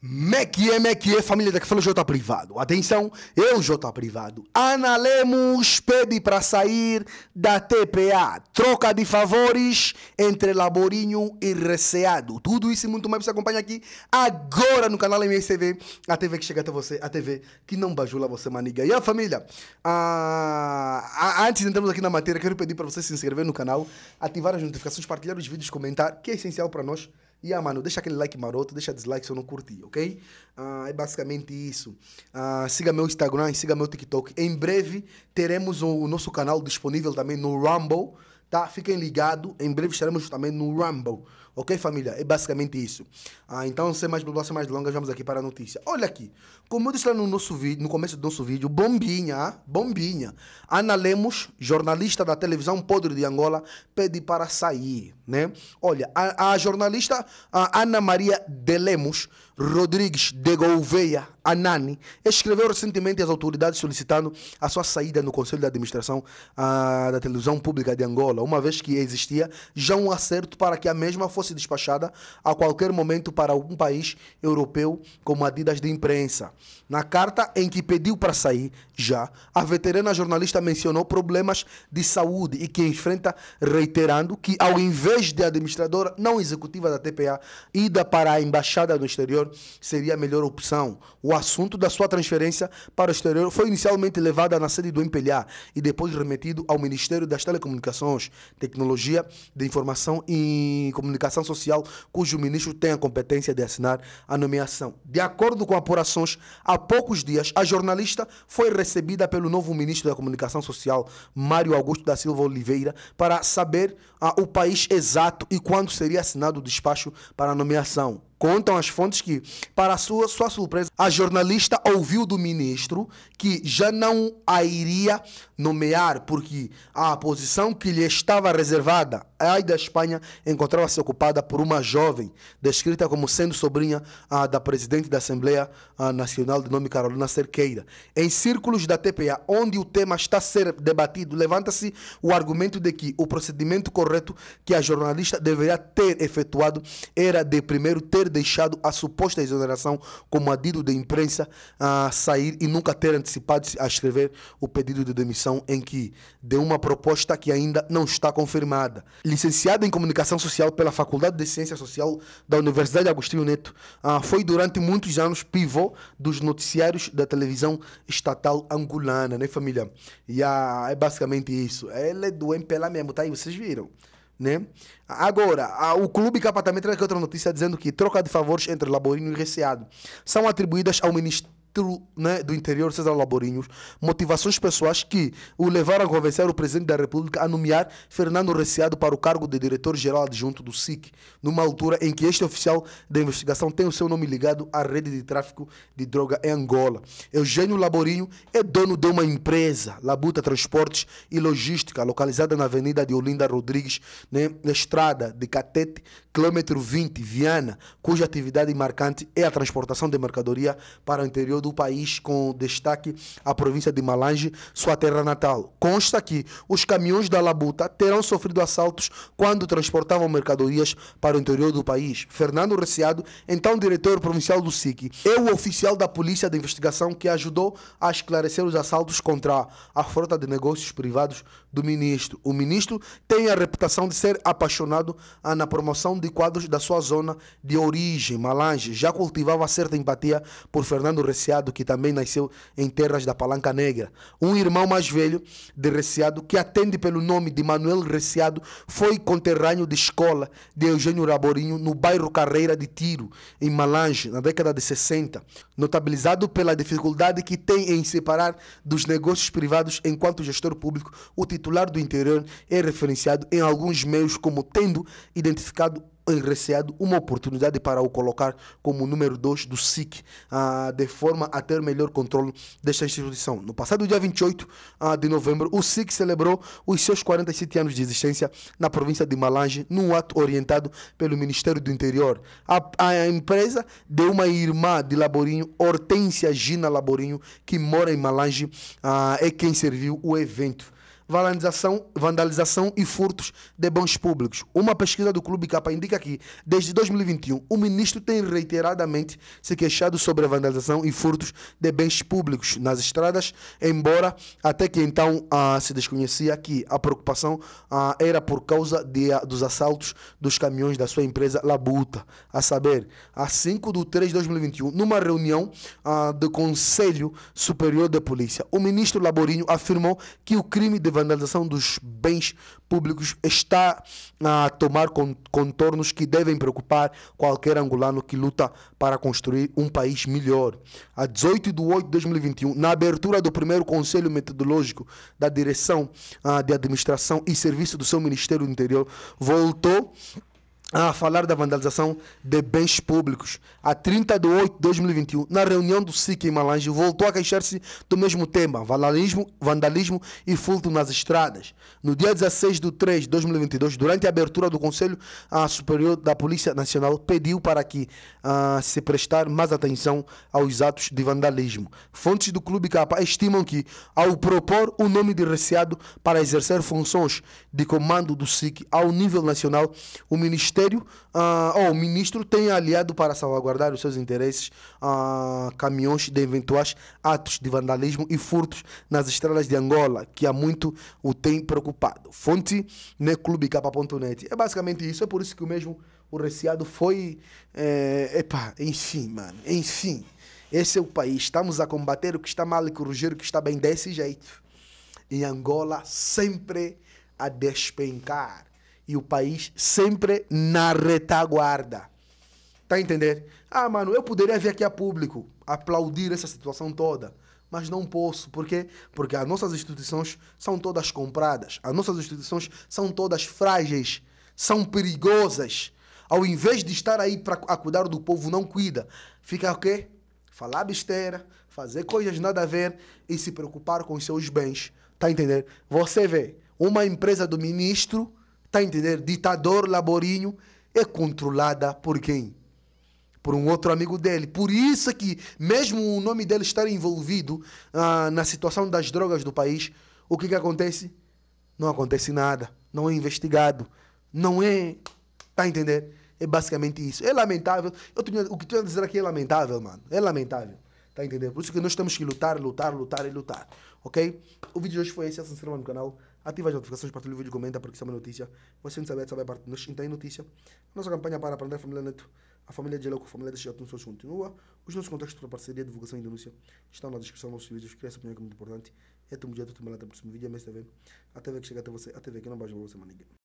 Mequie, mequie, família da que fala J Privado. Atenção, eu J Privado. Ana Lemos pede para sair da TPA. Troca de favores entre Laborinho e Receado. Tudo isso e muito mais você acompanha aqui agora no canal MSTV. A TV que chega até você, a TV que não bajula você, maniga. E a família, ah, antes de entrarmos aqui na matéria, quero pedir para você se inscrever no canal, ativar as notificações, partilhar os vídeos, comentar, que é essencial para nós e yeah, mano, deixa aquele like maroto, deixa dislike se eu não curti, ok? Ah, é basicamente isso. Ah, siga meu Instagram, siga meu TikTok. Em breve teremos o nosso canal disponível também no Rumble, tá? Fiquem ligados, em breve estaremos também no Rumble. Ok, família? É basicamente isso. Ah, então, sem mais blá, sem mais longas, vamos aqui para a notícia. Olha aqui. Como eu disse lá no, nosso vídeo, no começo do nosso vídeo, bombinha, bombinha. Ana Lemos, jornalista da televisão Podre de Angola, pede para sair, né? Olha, a, a jornalista a Ana Maria de Lemos Rodrigues de Gouveia, Anani, escreveu recentemente às autoridades solicitando a sua saída no Conselho de Administração ah, da Televisão Pública de Angola, uma vez que existia já um acerto para que a mesma fosse fosse despachada a qualquer momento para algum país europeu com medidas de imprensa. Na carta em que pediu para sair, já, a veterana jornalista mencionou problemas de saúde e que enfrenta, reiterando que, ao invés de administradora não executiva da TPA, ida para a embaixada do exterior seria a melhor opção. O assunto da sua transferência para o exterior foi inicialmente levado na sede do MPLA e depois remetido ao Ministério das Telecomunicações, Tecnologia de Informação e Comunicação Ação Social, cujo ministro tem a competência de assinar a nomeação. De acordo com apurações, há poucos dias, a jornalista foi recebida pelo novo ministro da Comunicação Social, Mário Augusto da Silva Oliveira, para saber ah, o país exato e quando seria assinado o despacho para a nomeação. Contam as fontes que, para sua, sua surpresa, a jornalista ouviu do ministro que já não a iria nomear, porque a posição que lhe estava reservada, a da Espanha, encontrava-se ocupada por uma jovem, descrita como sendo sobrinha da presidente da Assembleia Nacional, de nome Carolina Cerqueira. Em círculos da TPA, onde o tema está a ser debatido, levanta-se o argumento de que o procedimento correto que a jornalista deveria ter efetuado era de primeiro ter ter deixado a suposta exoneração como adido de imprensa a sair e nunca ter antecipado a escrever o pedido de demissão em que deu uma proposta que ainda não está confirmada. Licenciado em Comunicação Social pela Faculdade de Ciência Social da Universidade Agostinho Neto, ah, foi durante muitos anos pivô dos noticiários da televisão estatal angolana, né, família? E ah, é basicamente isso. Ele é do MPLA mesmo, tá aí, vocês viram né? Agora, a, o Clube Capatamento, também traz outra notícia dizendo que troca de favores entre Laborino e Receado são atribuídas ao Ministério né, do interior César Laborinhos, motivações pessoais que o levaram a convencer o presidente da República a nomear Fernando Reciado para o cargo de diretor-geral adjunto do SIC, numa altura em que este oficial da investigação tem o seu nome ligado à rede de tráfico de droga em Angola. Eugênio Laborinho é dono de uma empresa, Labuta Transportes e Logística, localizada na Avenida de Olinda Rodrigues, né, na estrada de Catete, quilômetro 20, Viana, cuja atividade marcante é a transportação de mercadoria para o interior do país, com destaque à província de Malange, sua terra natal. Consta que os caminhões da Labuta terão sofrido assaltos quando transportavam mercadorias para o interior do país. Fernando Reciado, então diretor provincial do SIC, é o oficial da Polícia de Investigação que ajudou a esclarecer os assaltos contra a frota de negócios privados do ministro. O ministro tem a reputação de ser apaixonado na promoção de quadros da sua zona de origem, Malange. Já cultivava certa empatia por Fernando Reciado, que também nasceu em terras da Palanca Negra. Um irmão mais velho de Reciado, que atende pelo nome de Manuel Reciado, foi conterrâneo de escola de Eugênio Raborinho no bairro Carreira de Tiro, em Malange, na década de 60, notabilizado pela dificuldade que tem em separar dos negócios privados enquanto gestor público, o titular do interior é referenciado em alguns meios como tendo identificado enreceado uma oportunidade para o colocar como número 2 do SIC, ah, de forma a ter melhor controle desta instituição. No passado dia 28 ah, de novembro, o SIC celebrou os seus 47 anos de existência na província de Malange, num ato orientado pelo Ministério do Interior. A, a empresa de uma irmã de Laborinho, Hortência Gina Laborinho, que mora em Malange, é quem serviu o evento vandalização, vandalização e furtos de bens públicos. Uma pesquisa do Clube Capa indica que, desde 2021, o ministro tem reiteradamente se queixado sobre a vandalização e furtos de bens públicos nas estradas, embora até que então ah, se desconhecia que a preocupação ah, era por causa de, ah, dos assaltos dos caminhões da sua empresa Labuta. A saber, a 5 de 3 de 2021, numa reunião ah, do Conselho Superior da Polícia, o ministro Laborinho afirmou que o crime de vandalização dos bens públicos está a tomar contornos que devem preocupar qualquer angolano que luta para construir um país melhor. A 18 de 8 de 2021, na abertura do primeiro Conselho Metodológico da Direção ah, de Administração e Serviço do seu Ministério do Interior, voltou a ah, falar da vandalização de bens públicos. A 30 de 8 de 2021, na reunião do SIC em Malange, voltou a queixar-se do mesmo tema, vandalismo, vandalismo e furto nas estradas. No dia 16 de 3 de 2022, durante a abertura do Conselho Superior da Polícia Nacional, pediu para que uh, se prestar mais atenção aos atos de vandalismo. Fontes do Clube Capa estimam que, ao propor o nome de Reciado para exercer funções de comando do SIC ao nível nacional, o Ministério Ministério, uh, ou o ministro tem aliado para salvaguardar os seus interesses uh, caminhões de eventuais atos de vandalismo e furtos nas estradas de Angola, que há muito o tem preocupado. Fonte, né, clubecapa.net. É basicamente isso, é por isso que o mesmo o Reciado foi. É, eh, epa, enfim, mano, enfim. Esse é o país. Estamos a combater o que está mal e corrigir o que está bem desse jeito. Em Angola, sempre a despencar e o país sempre na retaguarda. Tá a entender? Ah, mano, eu poderia vir aqui a público aplaudir essa situação toda, mas não posso. Por quê? Porque as nossas instituições são todas compradas, as nossas instituições são todas frágeis, são perigosas. Ao invés de estar aí para cuidar do povo, não cuida. Fica o quê? Falar besteira, fazer coisas nada a ver e se preocupar com os seus bens. Tá a entender? Você vê uma empresa do ministro Está a entender? Ditador Laborinho é controlada por quem? Por um outro amigo dele. Por isso que, mesmo o nome dele estar envolvido ah, na situação das drogas do país, o que, que acontece? Não acontece nada. Não é investigado. Não é. Está a entender? É basicamente isso. É lamentável. Eu tenho, o que tu a dizer aqui é lamentável, mano. É lamentável. Tá entendendo? Por isso que nós temos que lutar, lutar, lutar e lutar. Ok? O vídeo de hoje foi esse. Se inscreva no canal, ativa as notificações, partilha o vídeo, comenta, porque isso é uma notícia. Você não sabe, sabe a parte. Nós tem notícia. Nossa campanha para aprender a família Neto, a família de Louco, a família de Chiato, Sons continua. Os nossos contextos para parceria, divulgação e denúncia estão na descrição dos nossos vídeos. Cria essa opinião é muito importante. É o dia, tu também até o próximo vídeo, é mas também. Tá até ver que chega até você, até ver que não baixa você, maniga.